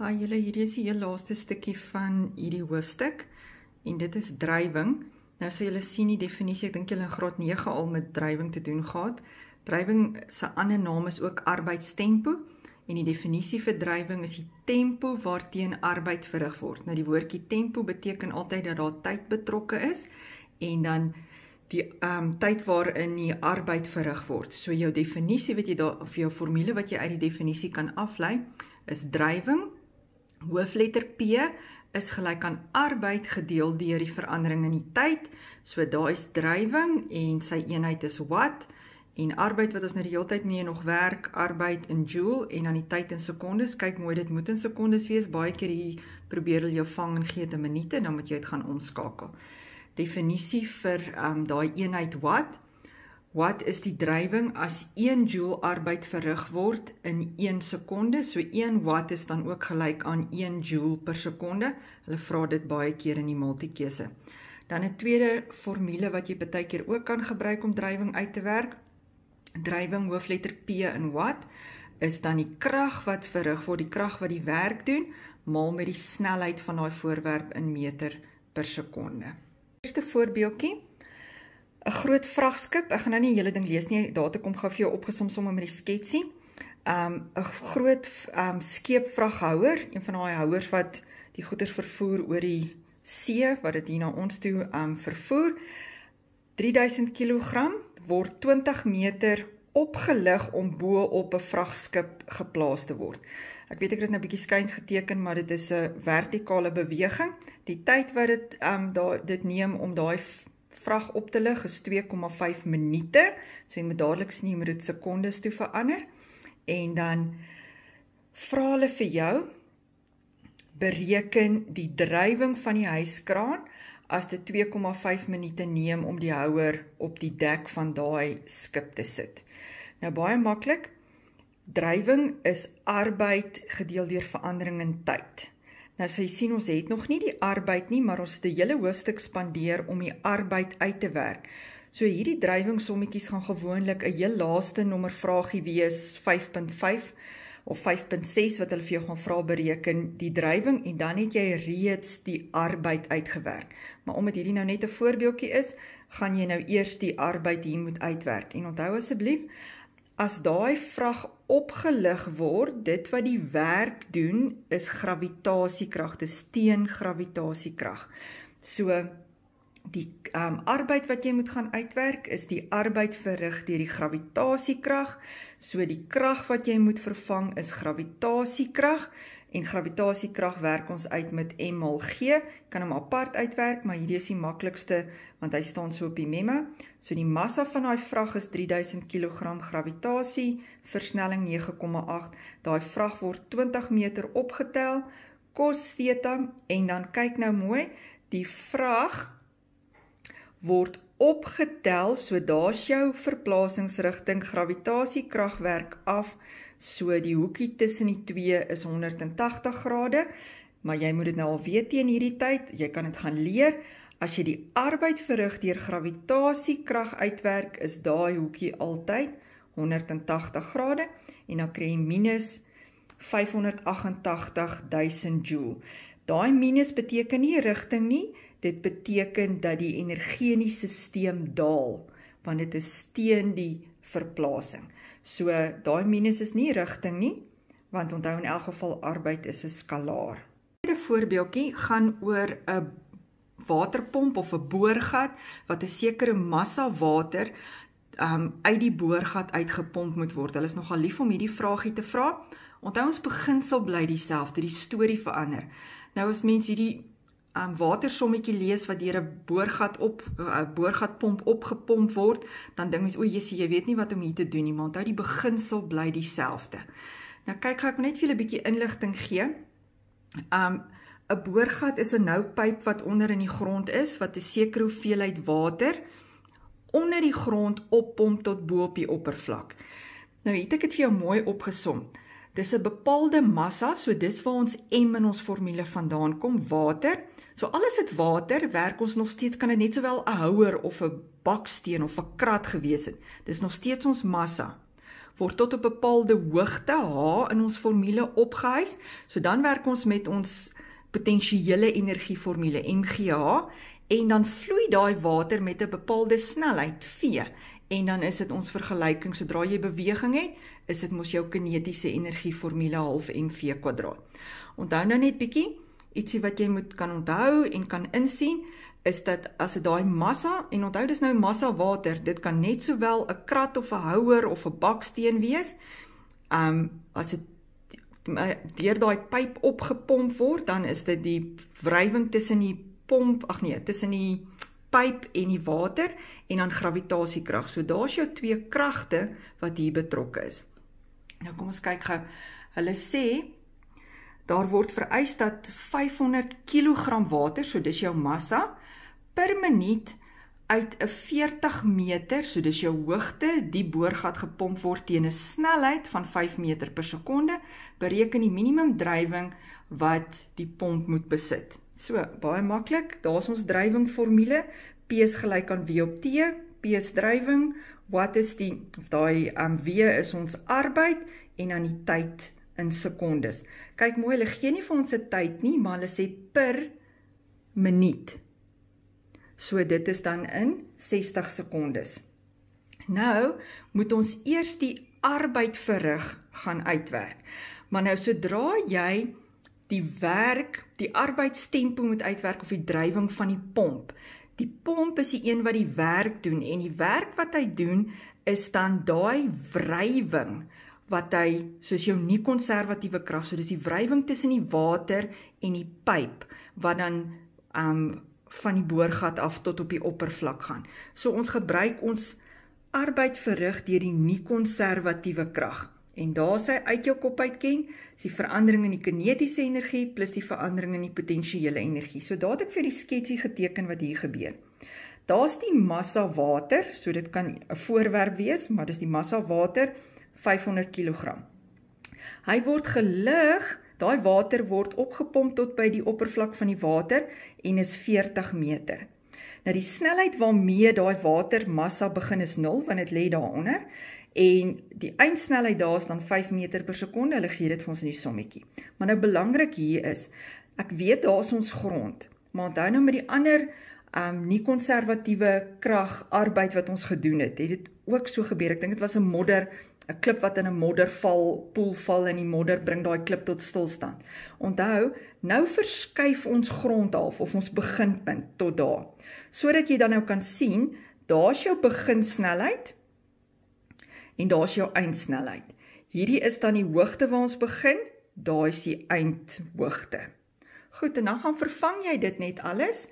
Ha ah, julle, hier is die heel laaste stukkie van hierdie hoofstuk en dit is drywing. Nou sal julle sien die definisie, ek dink julle in graad 9 al met drywing te doen gehad. Drywing se ander naam is ook arbeidstempo en die definisie vir drywing is die tempo waarteen arbeid verrig word. Nou die woordjie tempo beteken altyd dat daar tyd betrokke is en dan die ehm um, tyd waarin die arbeid verrig word. So jou definisie wat jy daar of jou formule wat jy uit die definisie kan aflei is drywing Hoofletter P is gelyk aan arbeid gedeel deur die verandering in die tyd. So daar is drywing en sy eenheid is wat en arbeid wat ons nou die hele tyd nee nog werk, arbeid in joule en dan die tyd in sekondes. Kyk mooi, dit moet in sekondes wees. Baie keer hier probeer hulle jou vang en gee dit 'n minuut en dan moet jy dit gaan omskakel. Definisie vir ehm um, daai eenheid wat? Wat is die drywing as 1 joule arbeid verrig word in 1 sekonde? So 1 watt is dan ook gelyk aan 1 joule per sekonde. Hulle vra dit baie keer in die multikeuse. Dan 'n tweede formule wat jy baie keer ook kan gebruik om drywing uit te werk. Drywing hoofletter P in watt is dan die krag wat verrig word, die krag wat die werk doen, maal met die snelheid van daai voorwerp in meter per sekonde. Eerste voorbeeldjie 'n groot vragskip. Ek gaan nou nie die hele ding lees nie. Daar te kom gaan vir jou opgesom sommer met die sketsie. Um 'n groot um skeepvraghouer, een van daai houers wat die goeder vervoer oor die see wat dit hier na ons toe um vervoer. 3000 kg word 20 meter opgelig om bo op 'n vragskip geplaas te word. Ek weet ek het dit nou bietjie skuins geteken, maar dit is 'n vertikale beweging. Die tyd wat dit um daai dit neem om daai vrag op te lig is 2,5 minute. So jy moet dadelik sien jy moet dit sekondes toe verander. En dan vra hulle vir jou bereken die drywing van die hyskraan as dit 2,5 minute neem om die houer op die dek van daai skip te sit. Nou baie maklik. Drywing is arbeid gedeel deur verandering in tyd. Nou sy sien ons het nog nie die arbeid nie, maar ons het 'n hele hoofstuk spandeer om die arbeid uit te werk. So hierdie drywingsommetjies gaan gewoonlik 'n heel laaste nommer vragie wees 5.5 of 5.6 wat hulle vir jou gaan vra bereken die drywing en dan het jy reeds die arbeid uitgewerk. Maar omdat hierdie nou net 'n voorbeeldjie is, gaan jy nou eers die arbeid hier moet uitwerk. En onthou asseblief, as daai vrag opgelig word, dit wat die werk doen is gravitasiekrag, dis teengravitasiekrag. So die ehm um, arbeid wat jy moet gaan uitwerk is die arbeid verrig deur die gravitasiekrag. So die krag wat jy moet vervang is gravitasiekrag en gravitasiekrag werk ons uit met m mal g. Kan hom apart uitwerk, maar hierdie is die maklikste want hy staan so op die memo. So die massa van daai vrag is 3000 kg gravitasie, versnelling 9,8. Daai vrag word 20 meter opgetel, kos theta en dan kyk nou mooi, die vrag word opgetel, so daar's jou verplasingsrigting gravitasiekragwerk af. So die hoekie tussen die twee is 180 grade, maar jy moet dit nou al weet teen hierdie tyd. Jy kan dit gaan leer. As jy die arbeid verrig deur gravitasiekrag uitwerk, is daai hoekie altyd 180 grade en dan kry jy minus 588000 joule. Daai minus beteken nie rigting nie, Dit beteken dat die energetiese stelsel daal want dit is teen die verplasing. So daai minus is nie rigting nie, want onthou in elk geval arbeid is 'n skalaar. 'n Voorbeeldjie gaan oor 'n waterpomp of 'n boorgat wat 'n sekere massa water um uit die boorgat uitgepomp moet word. Hulle is nogal lief om hierdie vragie te vra. Onthou ons beginsel bly dieselfde, die storie verander. Nou as mens hierdie um ehm, watersommetjie lees wat deur 'n boorgat op 'n boorgatpomp opgepomp word, dan dink mens o, Jesusie, jy weet nie wat om hier te doen nie, maar onthou die beginsel bly dieselfde. Nou kyk, gou ek net vir julle 'n bietjie inligting gee. Um 'n boorgat is 'n nou pyp wat onder in die grond is wat 'n sekere hoeveelheid water onder die grond oppomp tot bo op die oppervlak. Nou het ek dit vir jou mooi opgesom. Dis 'n bepaalde massa, so dis waar ons M in ons formule vandaan kom, water. So alles het water, werk ons nog steeds kan dit net sowel 'n houer of 'n baksteen of 'n krat gewees het. Dis nog steeds ons massa. Word tot 'n bepaalde hoogte H in ons formule opgehys, so dan werk ons met ons potensiële energie formule MgH en dan vloei daai water met 'n bepaalde snelheid V en dan is dit ons vergelyking sodra jy beweging het, is dit mos jou kinetiese energie formule half mv kwadraat. Onthou nou net bietjie ietsie wat jy moet kan onthou en kan insien is dat as dit daai massa en onthou dis nou massa water, dit kan net sowel 'n krat of 'n houer of 'n baksteen wees. Um as dit deur daai pyp opgepomp word, dan is dit die wrywing tussen die pomp, ag nee, tussen die pyp en die water en dan gravitasiekrag. So daar's jou twee kragte wat hier betrokke is. Nou kom ons kyk gou. Hulle sê daar word vereis dat 500 kg water, so dis jou massa, per minuut uit 'n 40 meter, so dis jou hoogte, die boorgat gepomp word teen 'n snelheid van 5 meter per sekonde, bereken die minimum drywing wat die pomp moet besit. So, baie maklik. Daar's ons drywing formule. P is gelyk aan V op T. P is drywing. Wat is die of daai um W is ons arbeid en dan die tyd in sekondes. Kyk mooi, hulle gee nie vir ons se tyd nie, maar hulle sê per minuut. So dit is dan in 60 sekondes. Nou moet ons eers die arbeid verrig gaan uitwerk. Maar nou sodra jy die werk, die arbeidstempo moet uitwerk of die drywing van die pomp. Die pomp is die een wat die werk doen en die werk wat hy doen is dan daai wrywing wat hy soos jou nie konservatiewe krag, so dis die wrywing tussen die water en die pyp wat dan um van die boorgat af tot op die oppervlak gaan. So ons gebruik ons arbeid verrig deur die nie konservatiewe krag. En daar sy uit jou kop uit ken, is die verandering in die kinetiese energie plus die verandering in die potensiële energie. So daad ek vir die sketsie geteken wat hier gebeur. Daar's die massa water, so dit kan 'n voorwerp wees, maar dis die massa water 500 kg. Hy word gelig, daai water word opgepomp tot by die oppervlak van die water en is 40 meter. Nou die snelheid waarmee daai watermassa begin is 0 want dit lê daaronder en die eindsnelheid daar is dan 5 meter per sekonde. Hulle gee dit vir ons in die sommetjie. Maar nou belangrik hier is, ek weet daar is ons grond, maar onthou nou met die ander um nie konservatiewe krag arbeid wat ons gedoen het, het dit ook so gebeur. Ek dink dit was 'n modder 'n klip wat in 'n modderval, poel val en die modder bring daai klip tot stilstand. Onthou, nou verskuif ons grondhalf of ons beginpunt tot daar. Sodat jy dan nou kan sien, daar's jou beginsnelheid en daar's jou eindsnelheid. Hierdie is dan die hoogte waar ons begin, daai's die eindhoogte. Goed, en dan gaan vervang jy dit net alles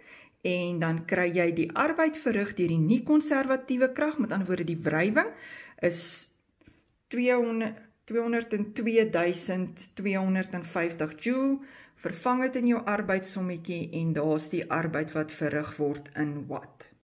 en dan kry jy die arbeid verrig deur die nie konservatiewe krag, met ander woorde die wrywing is 202250 joule vervang dit in jou arbeidsommetjie en daar's die arbeid wat verrig word in watt